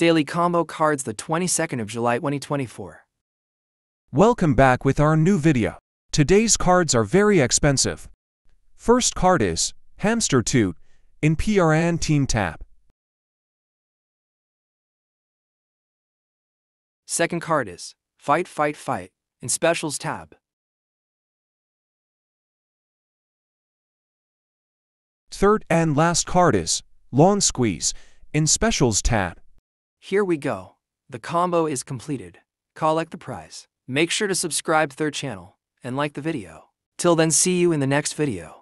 Daily Combo Cards the 22nd of July 2024. Welcome back with our new video. Today's cards are very expensive. First card is Hamster Toot in PRN Team Tap. Second card is Fight Fight Fight in Specials tab. Third and last card is Lawn Squeeze in Specials tab. Here we go. The combo is completed. Collect the prize. Make sure to subscribe to their channel and like the video. Till then see you in the next video.